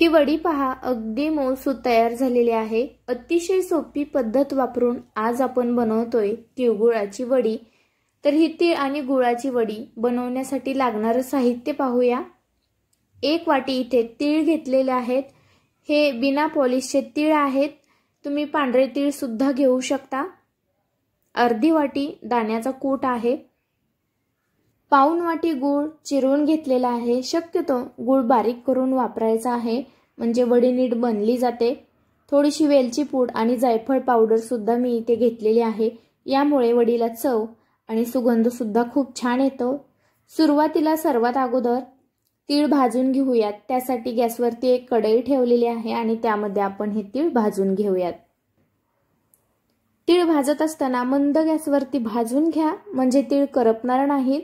ही वडी पहा अगदी मौसूद तयार झालेली आहे अतिशय सोपी पद्धत वापरून आज आपण बनवतोय तिळगुळाची वडी तर ही तीळ आणि गुळाची वडी बनवण्यासाठी लागणारं साहित्य पाहूया एक वाटी इथे तीळ घेतलेले आहेत हे बिना पॉलिशचे तीळ आहेत तुम्ही पांढरे सुद्धा घेऊ शकता अर्धी वाटी दाण्याचा कूट आहे पाऊन वाटी गूळ चिरून घेतलेला आहे शक्यतो गूळ बारीक करून वापरायचा आहे म्हणजे वडी नीट बनली जाते थोडीशी वेलची पूड आणि जायफळ पावडरसुद्धा मी इथे घेतलेली आहे यामुळे वडीला चव आणि सुगंधसुद्धा खूप छान येतो सुरुवातीला सर्वात अगोदर तीळ भाजून घेऊयात त्यासाठी गॅसवरती एक कढई ठेवलेली आहे आणि त्यामध्ये आपण हे तीळ भाजून घेऊयात तीळ भाजत असताना मंद गॅसवरती भाजून घ्या म्हणजे तीळ करपणार नाहीत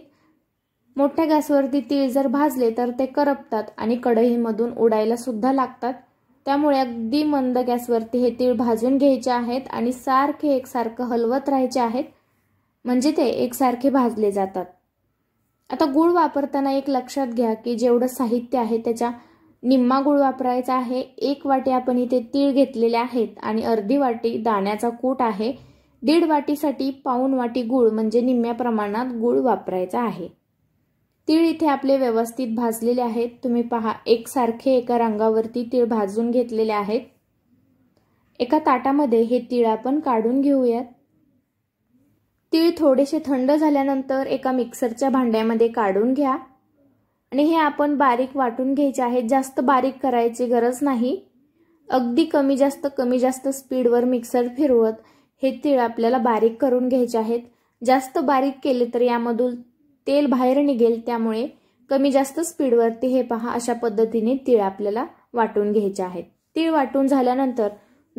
मोठ्या गॅसवरती तीळ जर भाजले तर ते करपतात आणि कढईमधून उडायला सुद्धा लागतात त्यामुळे अगदी मंद गॅसवरती हे तीळ भाजून घ्यायचे आहेत आणि सारखे एकसारखं हलवत राहायचे आहेत म्हणजे ते एकसारखे भाजले जातात आता गूळ वापरताना एक लक्षात घ्या की जेवढं साहित्य आहे त्याच्या निम्मा गूळ वापरायचा आहे एक वाटी आपण इथे तीळ घेतलेले आहेत आणि अर्धी वाटी दाण्याचा कूट आहे दीड वाटीसाठी पाऊन वाटी गूळ म्हणजे निम्म्या प्रमाणात गूळ वापरायचा आहे तीळ इथे आपले व्यवस्थित भाजलेले आहेत तुम्ही पहा एकसारखे एका रंगावरती तीळ भाजून घेतलेले आहेत एका ताटामध्ये हे तीळ आपण काढून घेऊयात तीळ थोडेसे थंड झाल्यानंतर एका मिक्सरच्या भांड्यामध्ये काढून घ्या आणि हे आपण बारीक वाटून घ्यायचे आहेत जास्त बारीक करायची गरज नाही अगदी कमी जास्त कमी जास्त स्पीडवर मिक्सर फिरवत हे तीळ आपल्याला बारीक करून घ्यायचे आहेत जास्त बारीक केले तर यामधून तेल बाहेर निघेल त्यामुळे कमी जास्त स्पीडवरती हे पहा अशा पद्धतीने तीळ आपल्याला वाटून घ्यायचे आहेत तीळ वाटून झाल्यानंतर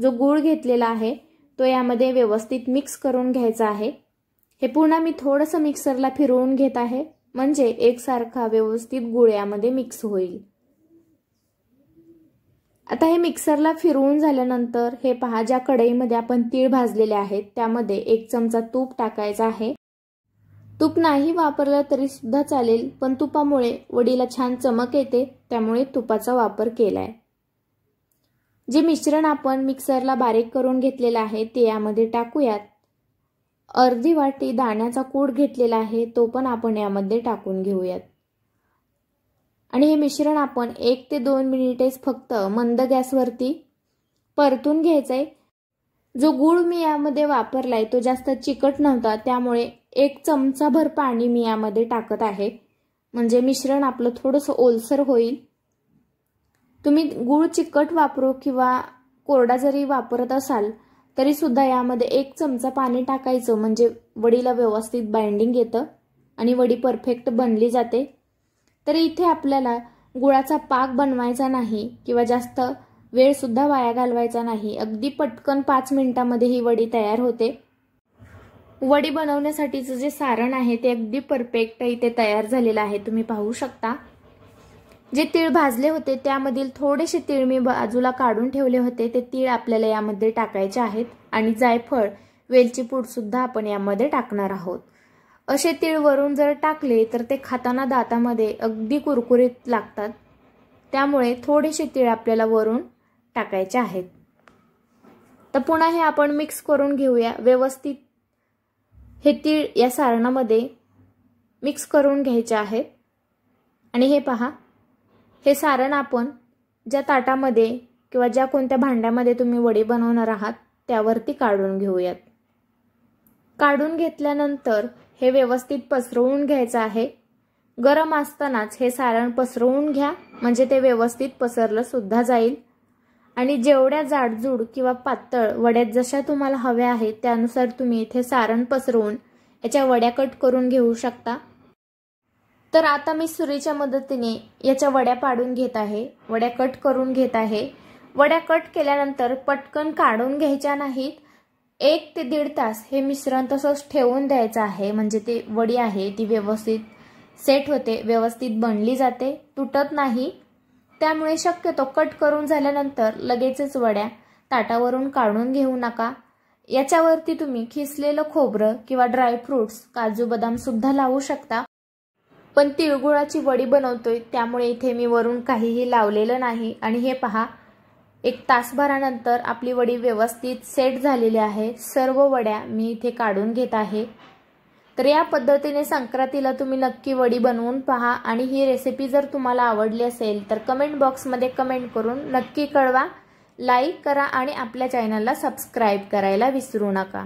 जो गूळ घेतलेला आहे तो यामध्ये व्यवस्थित मिक्स करून घ्यायचा आहे हे पुन्हा मी थोडंसं मिक्सरला फिरवून घेत आहे म्हणजे एकसारखा व्यवस्थित गुळ यामध्ये मिक्स होईल आता हे मिक्सरला फिरवून झाल्यानंतर हे पहा ज्या कढईमध्ये आपण तीळ भाजलेले आहेत त्यामध्ये एक चमचा तूप टाकायचा आहे तूप नाही वापरलं तरी सुद्धा चालेल पण तुपामुळे वडीला छान चमक येते त्यामुळे तुपाचा वापर केलाय जे मिश्रण आपण मिक्सरला बारीक करून घेतलेलं आहे ते यामध्ये टाकूयात अर्धी वाटी दाण्याचा कूड घेतलेला आहे तो पण आपण यामध्ये टाकून घेऊयात आणि हे मिश्रण आपण एक ते दोन मिनिटेच फक्त मंद गॅसवरती परतून घ्यायचं जो गूळ मी यामध्ये वापरलाय तो जास्त चिकट नव्हता त्यामुळे एक चमचाभर पाणी मी यामध्ये टाकत आहे म्हणजे मिश्रण आपलं थोडंसं ओलसर होईल तुम्ही गुळ चिकट वापरू किंवा कोरडा जरी वापरत असाल तरी सुद्धा यामध्ये एक चमचा पाणी टाकायचं म्हणजे वडीला व्यवस्थित बाइंडिंग येतं आणि वडी परफेक्ट बनली जाते तर इथे आपल्याला गुळाचा पाक बनवायचा नाही किंवा जास्त वेळसुद्धा वाया घालवायचा नाही अगदी पटकन पाच मिनिटामध्ये ही वडी तयार होते वडी बनवण्यासाठीचं जे सारण आहे ते अगदी परफेक्ट इथे तयार झालेलं आहे तुम्ही पाहू शकता जे तीळ भाजले होते त्यामधील थोडेसे तीळ मी बाजूला काढून ठेवले होते ते तीळ आपल्याला यामध्ये टाकायचे आहेत आणि जायफळ वेलची पूड सुद्धा आपण यामध्ये टाकणार आहोत असे तीळ वरून जर टाकले तर ते खाताना दातामध्ये अगदी कुरकुरीत लागतात त्यामुळे थोडेसे तीळ आपल्याला वरून टाकायचे आहेत तर पुन्हा हे आपण मिक्स करून घेऊया व्यवस्थित हे तीळ या सारणामध्ये मिक्स करून घ्यायचे आहेत आणि हे पहा हे सारण आपण ज्या ताटामध्ये किंवा ज्या कोणत्या भांड्यामध्ये तुम्ही वडे बनवणार आहात त्यावरती काढून घेऊयात काढून घेतल्यानंतर हे व्यवस्थित पसरवून घ्यायचं आहे गरम असतानाच हे सारण पसरवून घ्या म्हणजे ते व्यवस्थित पसरलं सुद्धा जाईल आणि जेवढ्या जाडजूड किंवा पातळ वड्यात जशा तुम्हाला हव्या आहेत त्यानुसार तुम्ही इथे सारण पसरवून याच्या वड्या कट करून घेऊ शकता तर आता मी सुरीच्या मदतीने याच्या वड्या पाडून घेत आहे वड्या कट करून घेत आहे वड्या कट केल्यानंतर पटकन काढून घ्यायच्या नाहीत एक ते दीड तास हे मिश्रण तसंच ठेवून द्यायचं आहे म्हणजे ते वडी आहे ती व्यवस्थित सेट होते व्यवस्थित बनली जाते तुटत नाही त्यामुळे शक्यतो कट करून झाल्यानंतर लगेचच वड्या ताटावरून काढून घेऊ नका याच्यावरती तुम्ही खिसलेलं खोबरं किंवा ड्रायफ्रुट्स काजू बदाम सुद्धा लावू शकता पण तिळगुळाची वडी बनवतोय त्यामुळे इथे मी वरून काहीही लावलेलं नाही आणि हे पहा एक तासभरानंतर आपली वडी व्यवस्थित सेट झालेली आहे सर्व वड्या मी इथे काढून घेत आहे तर या पद्धतीने संक्रांतीला तुम्ही नक्की वडी बनवून पहा आणि ही रेसिपी जर तुम्हाला आवडली असेल तर कमेंट बॉक्समध्ये कमेंट करून नक्की कळवा लाईक करा आणि आपल्या चॅनलला सबस्क्राईब करायला विसरू नका